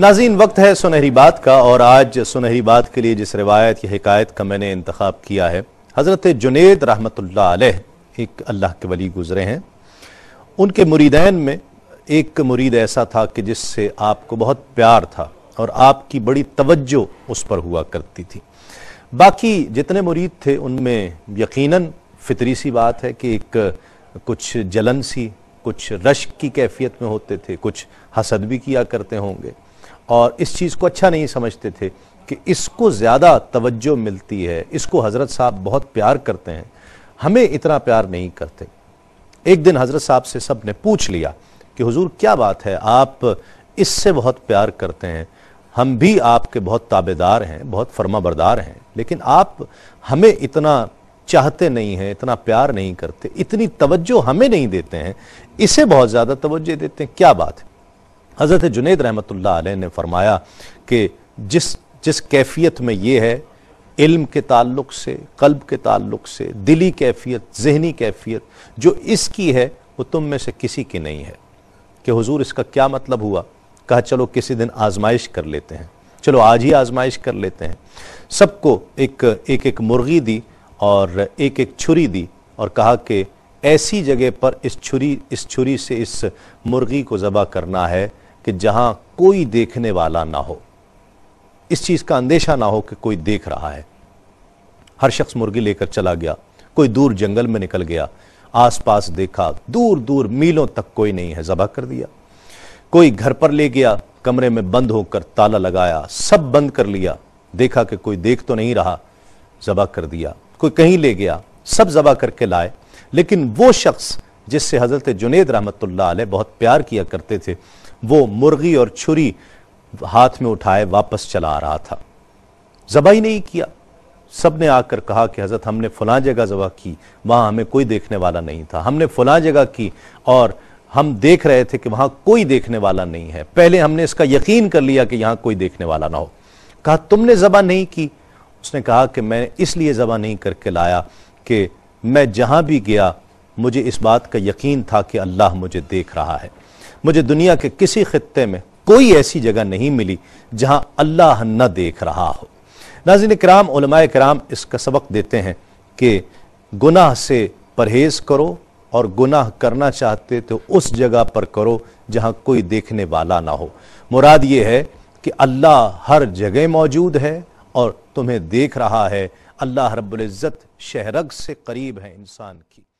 नाजीन वक्त है सुनहरी बात का और आज सुनहरी बात के लिए जिस रिवायत या हकायत का मैंने इंतखब किया है हज़रत जुनेद रहमत एक अल्लाह के वली गुजरे हैं उनके मुरीदैन में एक मुरीद ऐसा था कि जिससे आपको बहुत प्यार था और आपकी बड़ी तवज्जो उस पर हुआ करती थी बाकी जितने मुरीद थे उनमें यकीनन फितरी सी बात है कि एक कुछ जलन सी कुछ रश्क की कैफियत में होते थे कुछ हसद भी किया करते होंगे और इस चीज़ को अच्छा नहीं समझते थे कि इसको ज़्यादा तवज्जो मिलती है इसको हज़रत साहब बहुत प्यार करते हैं हमें इतना प्यार नहीं करते एक दिन हज़रत साहब से सब ने पूछ लिया कि हुजूर क्या बात है आप इससे बहुत प्यार करते हैं हम भी आपके बहुत ताबेदार हैं बहुत फर्मा हैं लेकिन आप हमें इतना चाहते नहीं हैं इतना प्यार नहीं करते इतनी तवज्जो हमें नहीं देते हैं इसे बहुत ज़्यादा तवज्जो देते हैं क्या बात है हज़रत जुनेद रहमत ने फरमाया कि जिस जिस कैफियत में ये है इल्म के ताल्लुक से कल्ब के ताल्लुक से दिली कैफियत जहनी कैफियत जो इसकी है वो तुम में से किसी की नहीं है कि हुजूर इसका क्या मतलब हुआ कहा चलो किसी दिन आजमाइश कर लेते हैं चलो आज ही आजमाइश कर लेते हैं सबको एक एक एक मुर्गी दी और एक एक छुरी दी और कहा कि ऐसी जगह पर इस छुरी इस छुरी से इस मुर्गी को ज़बा करना है कि जहां कोई देखने वाला ना हो इस चीज का अंदेशा ना हो कि कोई देख रहा है हर शख्स मुर्गी लेकर चला गया कोई दूर जंगल में निकल गया आसपास देखा दूर दूर मीलों तक कोई नहीं है जबह कर दिया कोई घर पर ले गया कमरे में बंद होकर ताला लगाया सब बंद कर लिया देखा कि कोई देख तो नहीं रहा जबह कर दिया कोई कहीं ले गया सब जबह करके लाए लेकिन वो शख्स जिससे हज़रत जुनेद रहमत बहुत प्यार किया करते थे वो मुर्गी और छुरी हाथ में उठाए वापस चला आ रहा था जबा ही नहीं किया सब ने आकर कहा कि हज़रत हमने फ़लाँ जगह जबा की वहाँ हमें कोई देखने वाला नहीं था हमने फ़लाँ जगह की और हम देख रहे थे कि वहाँ कोई देखने वाला नहीं है पहले हमने इसका यकीन कर लिया कि यहाँ कोई देखने वाला ना हो कहा तुमने जबा नहीं की उसने कहा कि मैं इसलिए जबा नहीं करके लाया कि मैं जहाँ भी गया मुझे इस बात का यकीन था कि अल्लाह मुझे देख रहा है मुझे दुनिया के किसी खत्े में कोई ऐसी जगह नहीं मिली जहां अल्लाह न देख रहा हो नाजिन कराम कराम इसका सबक देते हैं कि गुनाह से परहेज़ करो और गुनाह करना चाहते तो उस जगह पर करो जहां कोई देखने वाला ना हो मुराद ये है कि अल्लाह हर जगह मौजूद है और तुम्हें देख रहा है अल्लाह रब्ज़त शहरग से करीब है इंसान की